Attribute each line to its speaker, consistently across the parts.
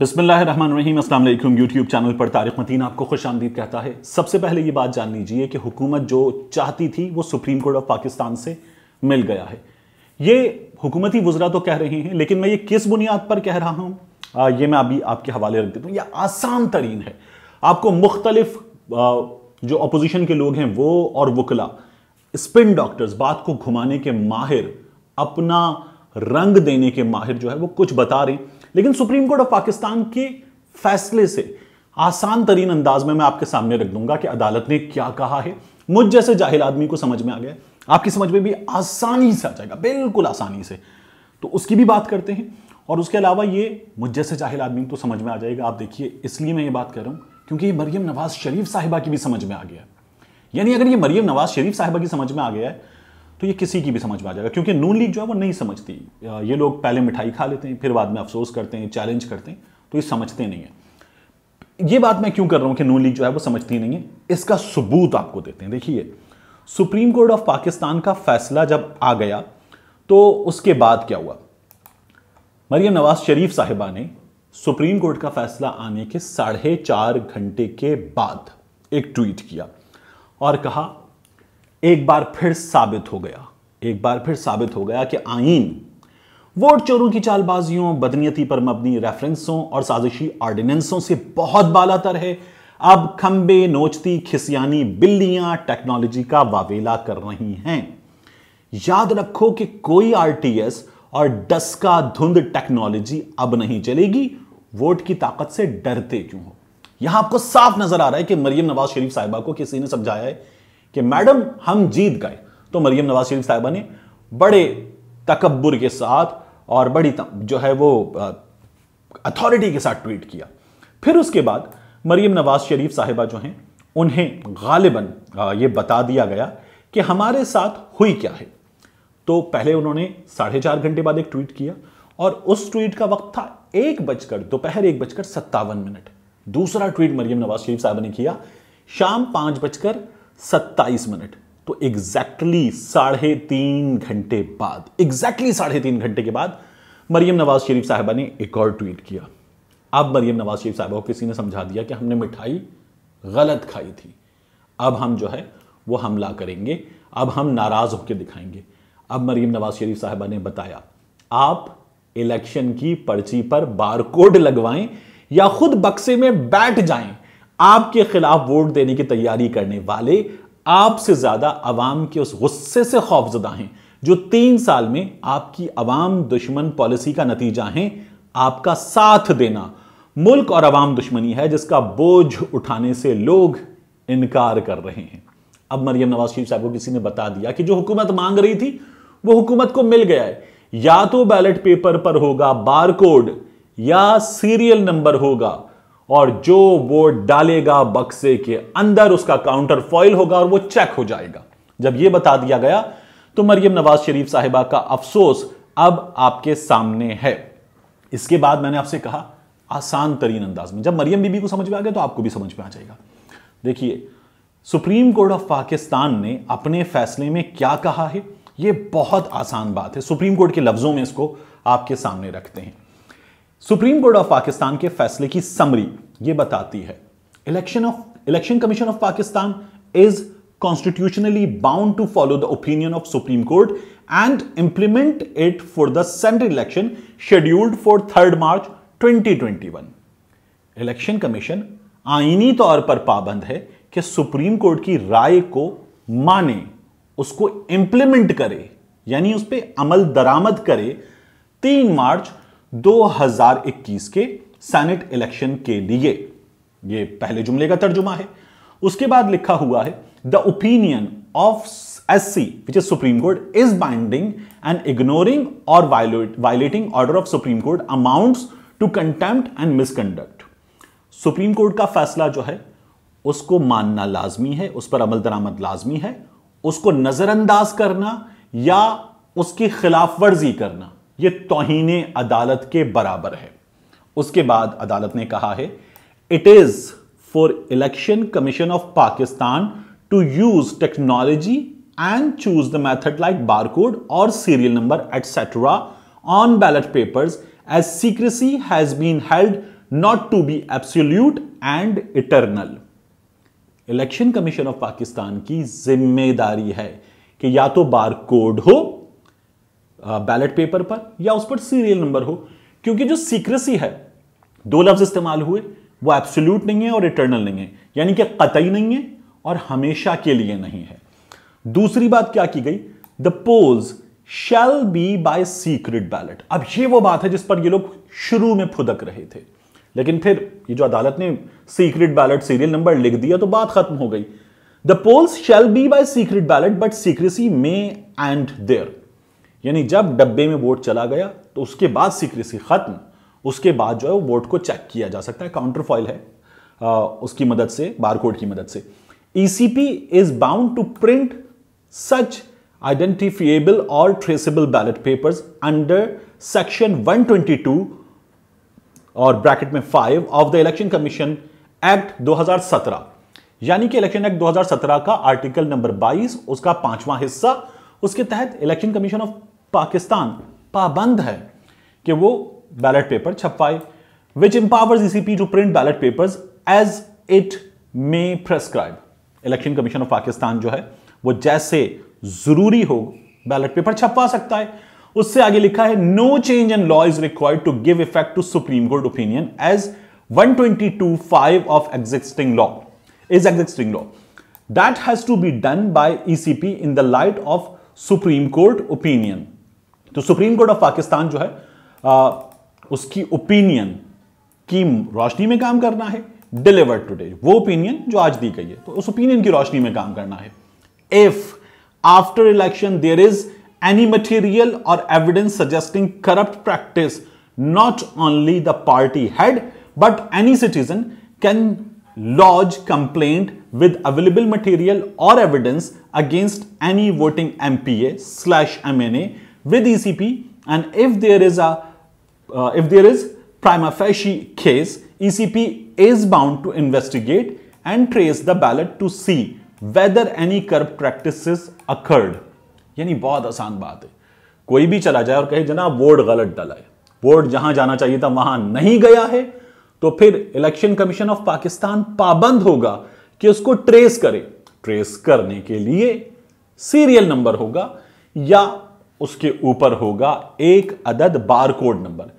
Speaker 1: बिसमीम अस्सलाम असल यूट्यूब चैनल पर तारिक मतीन आपको खुश आमदीद कहता है सबसे पहले ये बात जान लीजिए कि हुकूमत जो चाहती थी वो सुप्रीम कोर्ट ऑफ पाकिस्तान से मिल गया है ये हुकूमती वजरा तो कह रहे हैं लेकिन मैं ये किस बुनियाद पर कह रहा हूँ ये मैं अभी आपके हवाले रख देता हूँ यह आसान तरीन है आपको मुख्तलिफ जो अपोजिशन के लोग हैं वो और वकला स्पिन डॉक्टर्स बात को घुमाने के माहिर अपना रंग देने के माहिर जो है वो कुछ बता रहे हैं लेकिन सुप्रीम कोर्ट ऑफ पाकिस्तान के फैसले से आसान तरीन अंदाज में मैं आपके सामने रख दूंगा कि अदालत ने क्या कहा है मुझ जैसे जाहिल आदमी को समझ में आ गया आपकी समझ में भी आसानी से आ जाएगा बिल्कुल आसानी से तो उसकी भी बात करते हैं और उसके अलावा ये मुझ जैसे जाहिल आदमी को तो समझ में आ जाएगा आप देखिए इसलिए मैं ये बात कर रहा हूँ क्योंकि ये मरियम नवाज शरीफ साहिबा की भी समझ में आ गया यानी अगर ये मरियम नवाज शरीफ साहिबा की समझ में आ गया है तो ये किसी की भी समझ में आ जाएगा क्योंकि नून लीग जो है वो नहीं समझती ये लोग पहले मिठाई खा लेते हैं फिर बाद में अफसोस करते हैं चैलेंज करते हैं तो ये समझते नहीं है ये बात मैं क्यों कर रहा हूं कि नून लीग जो है वो समझती नहीं है इसका सबूत आपको देते हैं देखिए सुप्रीम कोर्ट ऑफ पाकिस्तान का फैसला जब आ गया तो उसके बाद क्या हुआ मरियम नवाज शरीफ साहिबा ने सुप्रीम कोर्ट का फैसला आने के साढ़े चार घंटे के बाद एक ट्वीट किया और कहा एक बार फिर साबित हो गया एक बार फिर साबित हो गया कि आईन वोट चोरों की चालबाजियों बदनीयती पर मबनी रेफरेंसों और साजिशी ऑर्डिनेंसों से बहुत बालातर है अब खंबे नोचती खिसियानी बिल्लियां टेक्नोलॉजी का वावेला कर रही हैं याद रखो कि कोई आरटीएस और डस्का धुंध टेक्नोलॉजी अब नहीं चलेगी वोट की ताकत से डरते क्यों हो यहां आपको साफ नजर आ रहा है कि मरियम नवाज शरीफ साहिबा को किसी ने समझाया है कि मैडम हम जीत गए तो मरियम नवाज शरीफ साहबा ने बड़े तकबर के साथ और बड़ी जो है वो अथॉरिटी के साथ ट्वीट किया फिर उसके बाद मरियम नवाज शरीफ साहिबा जो हैं उन्हें गालिबन ये बता दिया गया कि हमारे साथ हुई क्या है तो पहले उन्होंने साढ़े चार घंटे बाद एक ट्वीट किया और उस ट्वीट का वक्त था एक बजकर दोपहर एक बजकर सत्तावन मिनट दूसरा ट्वीट मरियम नवाज शरीफ साहब ने किया शाम पांच बजकर सत्ताईस मिनट तो एग्जैक्टली साढ़े तीन घंटे बाद एग्जैक्टली साढ़े तीन घंटे के बाद मरियम नवाज शरीफ साहबा ने एक और ट्वीट किया अब मरियम नवाज शरीफ साहबा को किसी ने समझा दिया कि हमने मिठाई गलत खाई थी अब हम जो है वो हमला करेंगे अब हम नाराज़ होकर दिखाएंगे अब मरीम नवाज शरीफ साहबा ने बताया आप इलेक्शन की पर्ची पर बारकोड लगवाएं या खुद बक्से में बैठ जाएं आपके खिलाफ वोट देने की तैयारी करने वाले आपसे ज्यादा अवाम के उस गुस्से से खौफजदा हैं जो तीन साल में आपकी अवाम दुश्मन पॉलिसी का नतीजा है आपका साथ देना मुल्क और अवाम दुश्मनी है जिसका बोझ उठाने से लोग इनकार कर रहे हैं अब मरियम नवाज शरीफ साहब को किसी ने बता दिया कि जो हुकूमत मांग रही थी वो हुकूमत को मिल गया है या तो बैलेट पेपर पर होगा बार कोड या सीरियल नंबर होगा और जो बोर्ड डालेगा बक्से के अंदर उसका काउंटर फॉइल होगा और वो चेक हो जाएगा जब ये बता दिया गया तो मरियम नवाज शरीफ साहिबा का अफसोस अब आपके सामने है इसके बाद मैंने आपसे कहा आसान तरीन अंदाज में जब मरियम बीबी को समझ में आ गया तो आपको भी समझ में आ जाएगा देखिए सुप्रीम कोर्ट ऑफ पाकिस्तान ने अपने फैसले में क्या कहा है ये बहुत आसान बात है सुप्रीम कोर्ट के लफ्जों में इसको आपके सामने रखते हैं सुप्रीम कोर्ट ऑफ पाकिस्तान के फैसले की समरी ये बताती है election of election commission of Pakistan is constitutionally bound to follow the opinion of supreme court and implement it for the Senate election scheduled for third March 2021. Election commission आईनी तौर पर पाबंद है कि सुप्रीम कोर्ट की राय को माने उसको इंप्लीमेंट करे यानी उस पर अमल दरामद करे 3 मार्च 2021 के सेनेट इलेक्शन के लिए ये पहले जुमले का तर्जुमा है उसके बाद लिखा हुआ है the opinion of S C which is supreme court is binding and ignoring और violating order of supreme court amount to contempt and misconduct supreme court का फैसला जो है उसको मानना लाजमी है उस पर अमल दरामद लाजमी है उसको नजरअंदाज करना या उसकी खिलाफ वर्जी करना ये तोहन अदालत के बराबर है उसके बाद अदालत ने कहा है it is for election commission of Pakistan to use technology and choose the method like barcode और serial number etcetera on ballot paper as secrecy has been held not to be absolute and eternal election commission of Pakistan की जिम्मेदारी है कि या तो bar code हो ballot paper पर या उस पर सीरियल नंबर हो क्योंकि जो सीक्रेसी है दो लफ्ज इस्तेमाल हुए वो एब्सोल्यूट नहीं है और इटर्नल नहीं है यानी कि कतई नहीं है और हमेशा के लिए नहीं है दूसरी बात क्या की गई the polls shall be by secret ballot अब ये वो बात है जिस पर ये लोग शुरू में फुदक रहे थे लेकिन फिर ये जो अदालत ने सीक्रेट बैलेट सीरियल नंबर लिख दिया तो बात खत्म हो गई the polls shall be by secret ballot but secrecy may and there यानी जब डब्बे में वोट चला गया तो उसके बाद सीक्रेसी खत्म उसके बाद जो है वो वोट को चेक किया जा सकता है काउंटर फॉइल है आ, उसकी मदद से बारकोड की मदद से ECP is bound to print such identifiable और traceable ballot papers under section 122 और ब्रैकेट में 5 of the election commission act 2017 यानी कि इलेक्शन एक्ट 2017 का आर्टिकल नंबर 22 उसका पांचवा हिस्सा उसके तहत इलेक्शन कमीशन ऑफ पाकिस्तान पाबंद है कि वो बैलेट पेपर छपवाए which empowers ECP to print ballot papers as it may prescribe election commission of Pakistan जो है वो जैसे जरूरी हो बैलेट पेपर छपवा सकता है उससे आगे लिखा है no change in law is required to give effect to supreme court opinion as 122.5 of existing existing law existing law that has to be done by ecp in the light of supreme court opinion तो supreme court of Pakistan जो है आ, उसकी opinion की रोशनी में काम करना है delivered today वो ओपिनियन जो आज दी गई है तो उस ओपिनियन की रोशनी में काम करना है if after election there is any material और evidence suggesting corrupt practice not only the party head but any citizen can lodge with available material और evidence against any voting MPA slash M N A with ECP and if there is a uh, if there is prima facie case ECP is bound to investigate and trace the ballot to see whether any corrupt practices occurred yani bahut aasan baat hai koi bhi chala jaye aur kahe जनाब vote galat dala hai vote jahan jana chahiye tha wahan nahi gaya hai to phir election commission of pakistan paband hoga ki usko trace kare trace karne ke liye serial number hoga या उसके ऊपर होगा एक अदद barcode number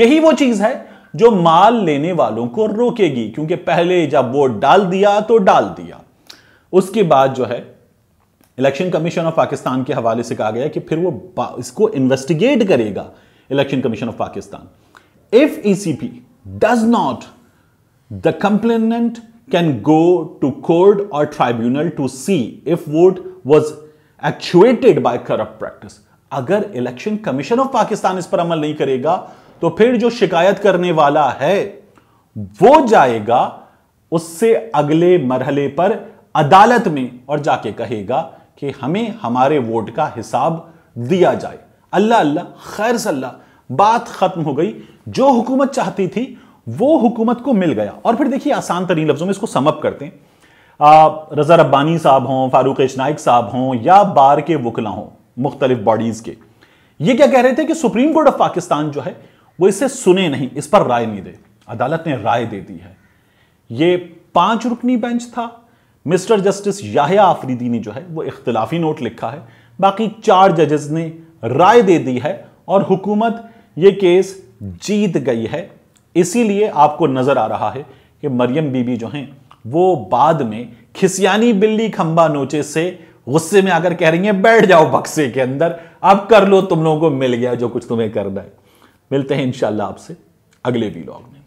Speaker 1: यही वो चीज है जो माल लेने वालों को रोकेगी क्योंकि पहले जब वो डाल दिया तो डाल दिया उसके बाद जो है इलेक्शन कमीशन ऑफ पाकिस्तान के हवाले से कहा गया कि फिर वो इसको इन्वेस्टिगेट करेगा election commission of Pakistan if ECP does not the complainant can go to court और tribunal to see if vote was actuated by corrupt practice अगर इलेक्शन कमीशन ऑफ पाकिस्तान इस पर अमल नहीं करेगा तो फिर जो शिकायत करने वाला है वो जाएगा उससे अगले मरहले पर अदालत में और जाके कहेगा कि हमें हमारे वोट का हिसाब दिया जाए अल्लाह अल्लाह खैर सल्लाह बात खत्म हो गई जो हुकूमत चाहती थी वो हुकूमत को मिल गया और फिर देखिए आसान तरीन लफ्जों में इसको समअप करते हैं रजा रब्बानी साहब हों फारूक नाइक साहब हों या बार के वकला हों मुख्तलिफ बॉडीज के ये क्या कह रहे थे कि सुप्रीम कोर्ट ऑफ पाकिस्तान जो है वो इसे सुने नहीं इस पर राय नहीं दे अदालत ने राय दे दी है ये पांच रुकनी बेंच था मिस्टर जस्टिस याहिया आफरीदी ने जो है वो इख्तलाफी नोट लिखा है बाकी चार जजेस ने राय दे दी है और हुकूमत ये केस जीत गई है इसीलिए आपको नजर आ रहा है कि मरियम बीबी जो हैं वो बाद में खिसियानी बिल्ली खंबा नोचे से गुस्से में आकर कह रही है बैठ जाओ बक्से के अंदर अब कर लो तुम लोगों को मिल गया जो कुछ तुम्हें करना है मिलते हैं इंशाल्लाह आपसे अगले वीलॉग में